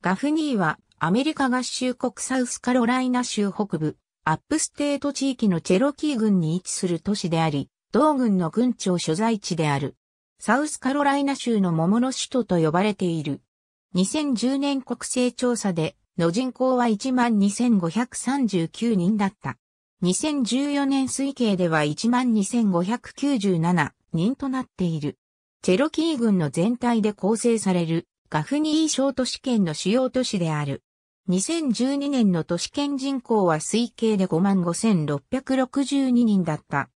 ガフニーはアメリカ合衆国サウスカロライナ州北部、アップステート地域のチェロキー郡に位置する都市であり、同郡の郡庁所在地である。サウスカロライナ州の桃の首都と呼ばれている。2010年国勢調査で、の人口は12,539人だった。2014年推計では12,597人となっている。チェロキー郡の全体で構成されるガフニー小都市圏の主要都市である。2012年の都市圏人口は推計で55,662人だった。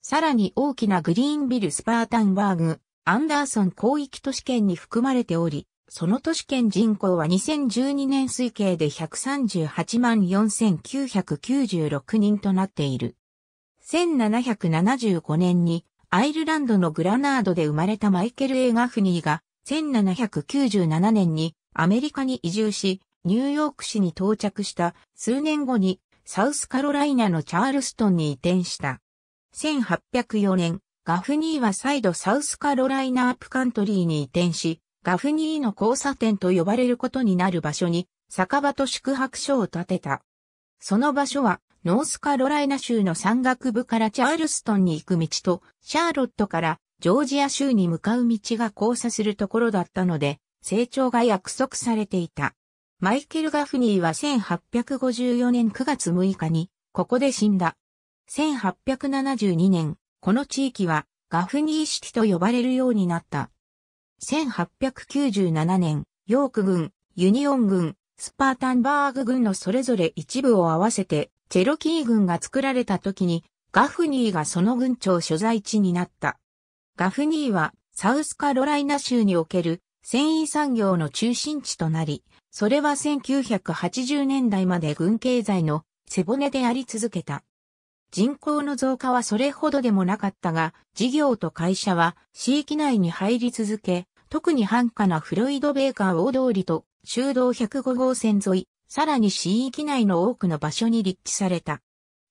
さらに大きなグリーンビル・スパータンバーグ、アンダーソン広域都市圏に含まれており、その都市圏人口は2012年推計で1384996人となっている。1775年にアイルランドのグラナードで生まれたマイケル・エガフニーが1797年にアメリカに移住し、ニューヨーク市に到着した数年後にサウスカロライナのチャールストンに移転した。1804年、ガフニーは再度サウスカロライナアップカントリーに移転し、ガフニーの交差点と呼ばれることになる場所に酒場と宿泊所を建てた。その場所はノースカロライナ州の山岳部からチャールストンに行く道とシャーロットからジョージア州に向かう道が交差するところだったので、成長が約束されていた。マイケル・ガフニーは1854年9月6日に、ここで死んだ。1872年、この地域は、ガフニー式と呼ばれるようになった。1897年、ヨーク軍、ユニオン軍、スパータンバーグ軍のそれぞれ一部を合わせて、チェロキー軍が作られた時に、ガフニーがその軍長所在地になった。ガフニーはサウスカロライナ州における繊維産業の中心地となり、それは1980年代まで軍経済の背骨であり続けた。人口の増加はそれほどでもなかったが、事業と会社は地域内に入り続け、特に繁華なフロイド・ベーカー大通りと修道105号線沿い、さらに市域内の多くの場所に立地された。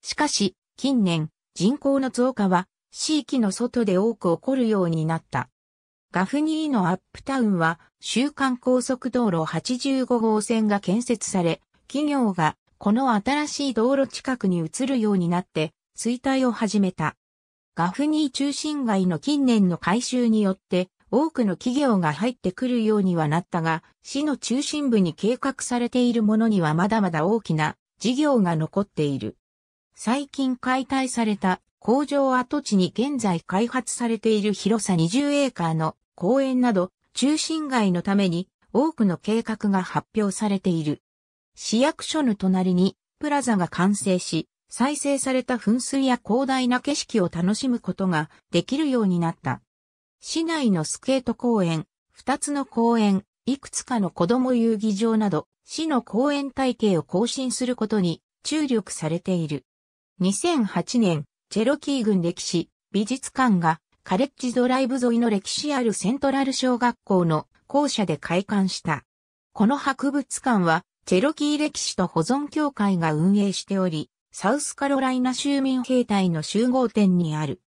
しかし、近年、人口の増加は地域の外で多く起こるようになった。ガフニーのアップタウンは、週間高速道路85号線が建設され、企業がこの新しい道路近くに移るようになって、衰退を始めた。ガフニー中心街の近年の改修によって、多くの企業が入ってくるようにはなったが、市の中心部に計画されているものにはまだまだ大きな事業が残っている。最近解体された工場跡地に現在開発されている広さ20エーカーの公園など中心街のために多くの計画が発表されている。市役所の隣にプラザが完成し、再生された噴水や広大な景色を楽しむことができるようになった。市内のスケート公園、二つの公園、いくつかの子供遊戯場など、市の公園体系を更新することに注力されている。2008年、チェロキー郡歴史、美術館が、カレッジドライブ沿いの歴史あるセントラル小学校の校舎で開館した。この博物館は、チェロキー歴史と保存協会が運営しており、サウスカロライナ州民兵隊の集合点にある。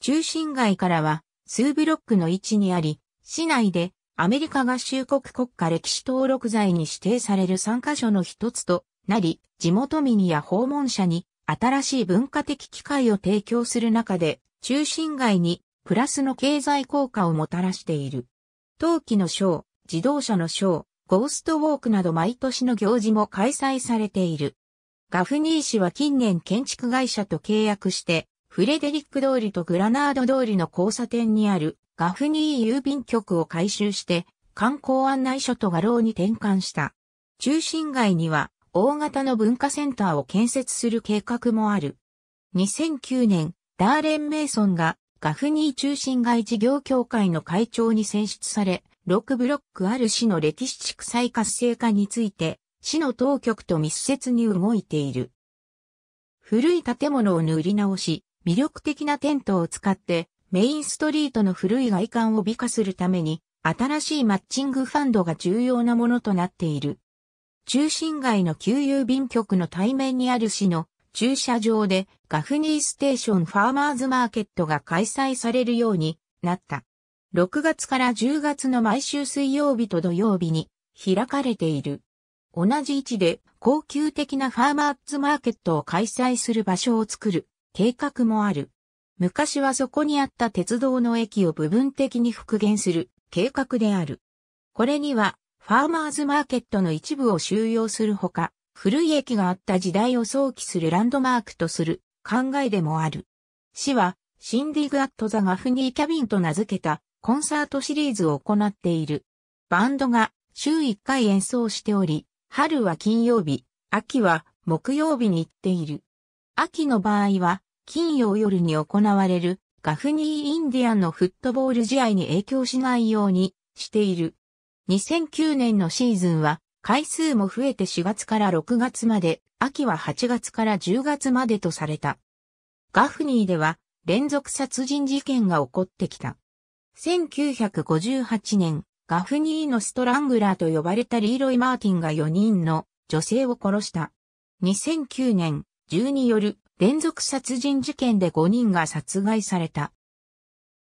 中心街からは、数ブロックの位置にあり、市内でアメリカ合衆国国家歴史登録財に指定される3カ所の一つとなり、地元民や訪問者に新しい文化的機会を提供する中で、中心街にプラスの経済効果をもたらしている。陶器のショー、自動車のショー、ゴーストウォークなど毎年の行事も開催されている。ガフニー氏は近年建築会社と契約して、フレデリック通りとグラナード通りの交差点にあるガフニー郵便局を改修して、観光案内所と画廊に転換した。中心街には大型の文化センターを建設する計画もある。2009年、ダーレン・メイソンがガフニー中心街事業協会の会長に選出され、6ブロックある市の歴史地区再活性化について、市の当局と密接に動いている。古い建物を塗り直し、魅力的なテントを使って、メインストリートの古い外観を美化するために、新しいマッチングファンドが重要なものとなっている。中心街の旧郵便局の対面にある市の駐車場でガフニーステーションファーマーズマーケットが開催されるようになった。6月から10月の毎週水曜日と土曜日に開かれている。同じ位置で高級的なファーマーズマーケットを開催する場所を作る計画もある。昔はそこにあった鉄道の駅を部分的に復元する計画である。これにはファーマーズマーケットの一部を収容するほか、古い駅があった時代を想起するランドマークとする考えでもある。市は、シンディグアット・ザ・ガフニー・キャビンと名付けたコンサートシリーズを行っている。バンドが週1回演奏しており、春は金曜日、秋は木曜日に行っている。秋の場合は、金曜夜に行われるガフニー・インディアンのフットボール試合に影響しないようにしている。2009年のシーズンは回数も増えて4月から6月まで、秋は8月から10月までとされた。ガフニーでは連続殺人事件が起こってきた。1958年、ガフニーのストラングラーと呼ばれたリーロイ・マーティンが4人の女性を殺した。2009年、銃による連続殺人事件で5人が殺害された。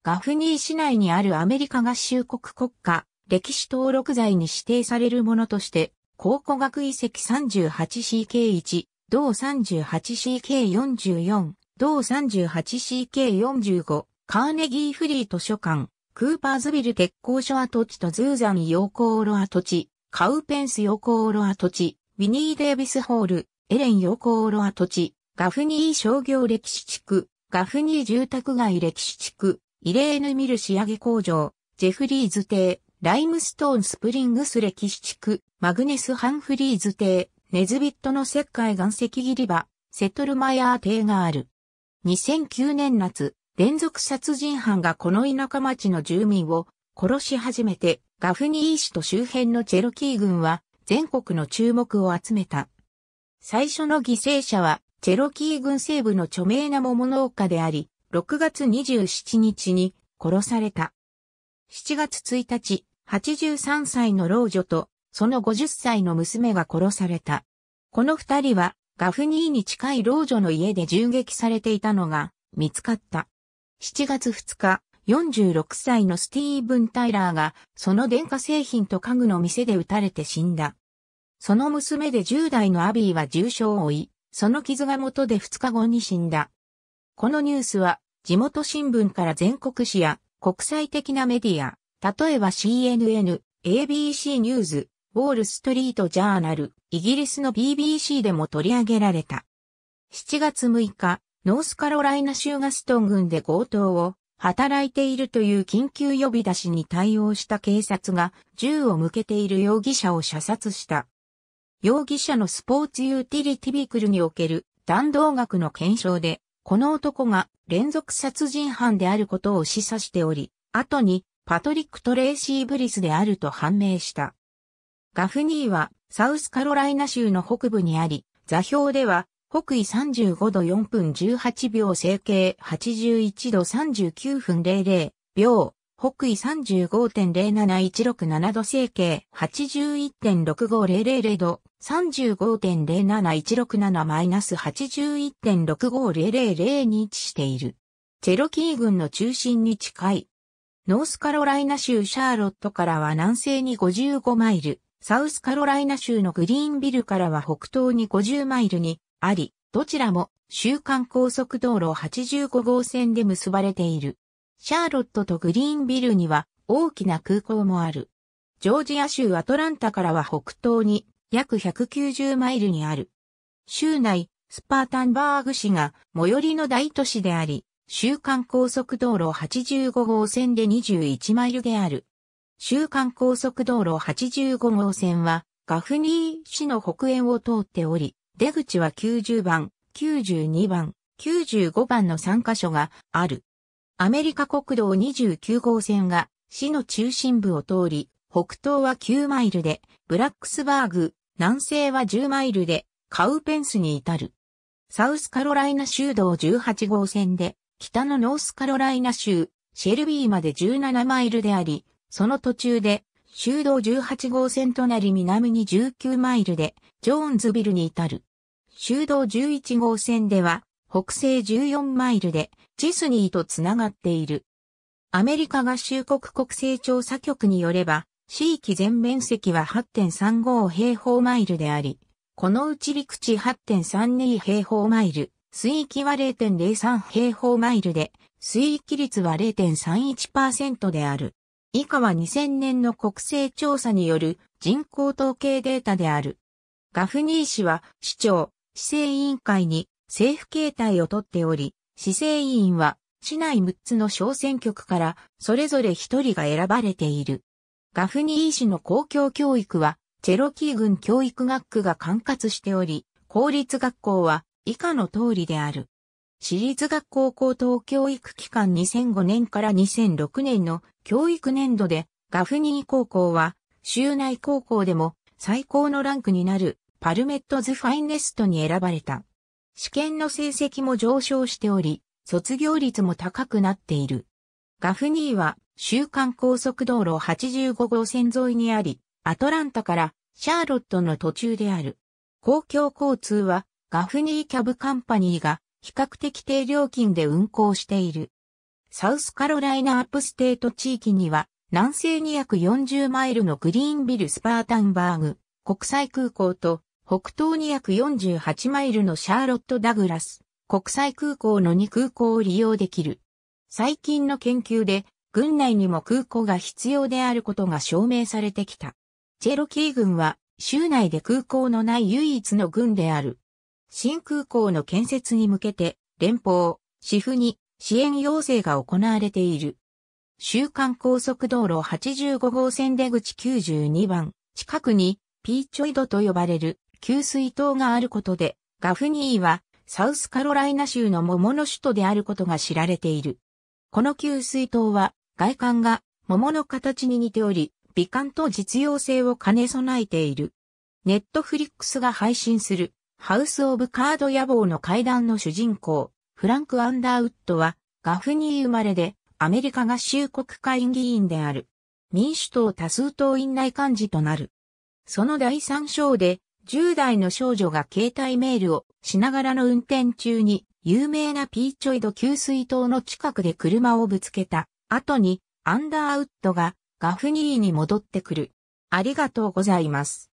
ガフニー市内にあるアメリカ合衆国国家歴史登録財に指定されるものとして、考古学遺跡 38CK1、同 38CK44、同 38CK45、カーネギーフリー図書館、クーパーズビル鉄工所跡地とズーザン陽光炉跡地、カウペンス陽光炉跡地、ウィニー・デービスホール、エレン陽光炉跡地、ガフニー商業歴史地区、ガフニー住宅街歴史地区、イレーヌ・ミル仕上げ工場、ジェフリーズ邸、ライムストーンスプリングス歴史地区、マグネス・ハンフリーズ邸、ネズビットの石灰岩石切り場、セトルマヤー邸がある。2009年夏、連続殺人犯がこの田舎町の住民を殺し始めて、ガフニー市と周辺のチェロキー軍は全国の注目を集めた。最初の犠牲者は、チェロキー軍西部の著名な桃農家であり、6月27日に殺された。7月1日、83歳の老女と、その50歳の娘が殺された。この二人は、ガフニーに近い老女の家で銃撃されていたのが、見つかった。7月2日、46歳のスティーブン・タイラーが、その電化製品と家具の店で撃たれて死んだ。その娘で10代のアビーは重傷を負い、その傷が元で2日後に死んだ。このニュースは、地元新聞から全国紙や国際的なメディア、例えば CNN、ABC ニューズ、ウォールストリートジャーナル、イギリスの BBC でも取り上げられた。7月6日、ノースカロライナ州ガストン郡で強盗を働いているという緊急呼び出しに対応した警察が銃を向けている容疑者を射殺した。容疑者のスポーツユーティリティビクルにおける弾道学の検証でこの男が連続殺人犯であることを示唆しており、後にパトリック・トレイシー・ブリスであると判明した。ガフニーはサウスカロライナ州の北部にあり、座標では北緯35度4分18秒整形81度39分00秒、北緯35.07167度整形81.6500度35.07167-81.6500に位置している。チェロキー群の中心に近い。ノースカロライナ州シャーロットからは南西に55マイル、サウスカロライナ州のグリーンビルからは北東に50マイルにあり、どちらも週間高速道路85号線で結ばれている。シャーロットとグリーンビルには大きな空港もある。ジョージア州アトランタからは北東に約190マイルにある。州内、スパータンバーグ市が最寄りの大都市であり、週間高速道路85号線で21マイルである。週間高速道路85号線はガフニー市の北縁を通っており、出口は90番、92番、95番の3カ所がある。アメリカ国道29号線が市の中心部を通り、北東は9マイルで、ブラックスバーグ、南西は10マイルで、カウペンスに至る。サウスカロライナ州道18号線で、北のノースカロライナ州、シェルビーまで17マイルであり、その途中で、州道18号線となり南に19マイルで、ジョーンズビルに至る。州道11号線では、北西14マイルでジスニーとつながっている。アメリカ合衆国国勢調査局によれば、地域全面積は8.35平方マイルであり、このうち陸地8.32平方マイル、水域は0.03平方マイルで、水域率は0.31%である。以下は2000年の国勢調査による人口統計データである。ガフニー氏は市長、市政委員会に政府形態をとっており、市政委員は市内6つの小選挙区からそれぞれ1人が選ばれている。ガフニー市の公共教育は、チェロキー軍教育学区が管轄しており、公立学校は以下の通りである。私立学校高等教育機関2005年から2006年の教育年度で、ガフニー高校は、州内高校でも最高のランクになるパルメットズ・ファインネストに選ばれた。試験の成績も上昇しており、卒業率も高くなっている。ガフニーは、週間高速道路85号線沿いにあり、アトランタからシャーロットの途中である。公共交通は、ガフニーキャブカンパニーが比較的低料金で運行している。サウスカロライナアップステート地域には、南西2 40マイルのグリーンビルスパータンバーグ国際空港と北東に約48マイルのシャーロット・ダグラス国際空港の2空港を利用できる。最近の研究で、軍内にも空港が必要であることが証明されてきた。チェロキー軍は、州内で空港のない唯一の軍である。新空港の建設に向けて、連邦、シフに支援要請が行われている。週間高速道路85号線出口92番、近くにピーチョイドと呼ばれる給水塔があることで、ガフニーはサウスカロライナ州の桃の首都であることが知られている。この給水塔は外観が桃の形に似ており、美観と実用性を兼ね備えている。ネットフリックスが配信するハウス・オブ・カード野望の階段の主人公、フランク・アンダーウッドはガフニー生まれでアメリカ合衆国会議員である。民主党多数党院内幹事となる。その第三章で10代の少女が携帯メールをしながらの運転中に有名なピーチョイド給水塔の近くで車をぶつけた後にアンダーウッドがガフニーに戻ってくる。ありがとうございます。